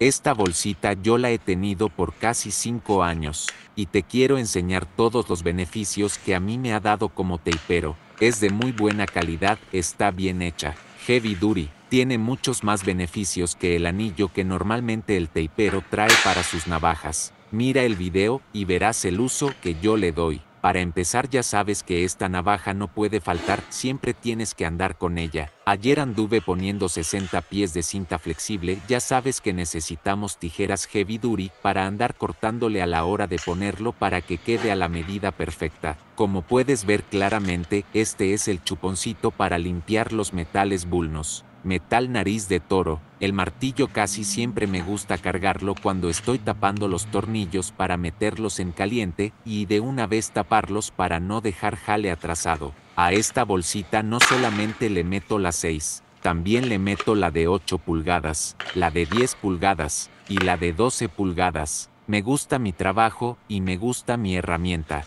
Esta bolsita yo la he tenido por casi 5 años, y te quiero enseñar todos los beneficios que a mí me ha dado como teipero. Es de muy buena calidad, está bien hecha, heavy duty, tiene muchos más beneficios que el anillo que normalmente el teipero trae para sus navajas. Mira el video y verás el uso que yo le doy. Para empezar ya sabes que esta navaja no puede faltar, siempre tienes que andar con ella. Ayer anduve poniendo 60 pies de cinta flexible, ya sabes que necesitamos tijeras heavy duty para andar cortándole a la hora de ponerlo para que quede a la medida perfecta. Como puedes ver claramente, este es el chuponcito para limpiar los metales bulnos metal nariz de toro, el martillo casi siempre me gusta cargarlo cuando estoy tapando los tornillos para meterlos en caliente y de una vez taparlos para no dejar jale atrasado. A esta bolsita no solamente le meto la 6, también le meto la de 8 pulgadas, la de 10 pulgadas y la de 12 pulgadas. Me gusta mi trabajo y me gusta mi herramienta.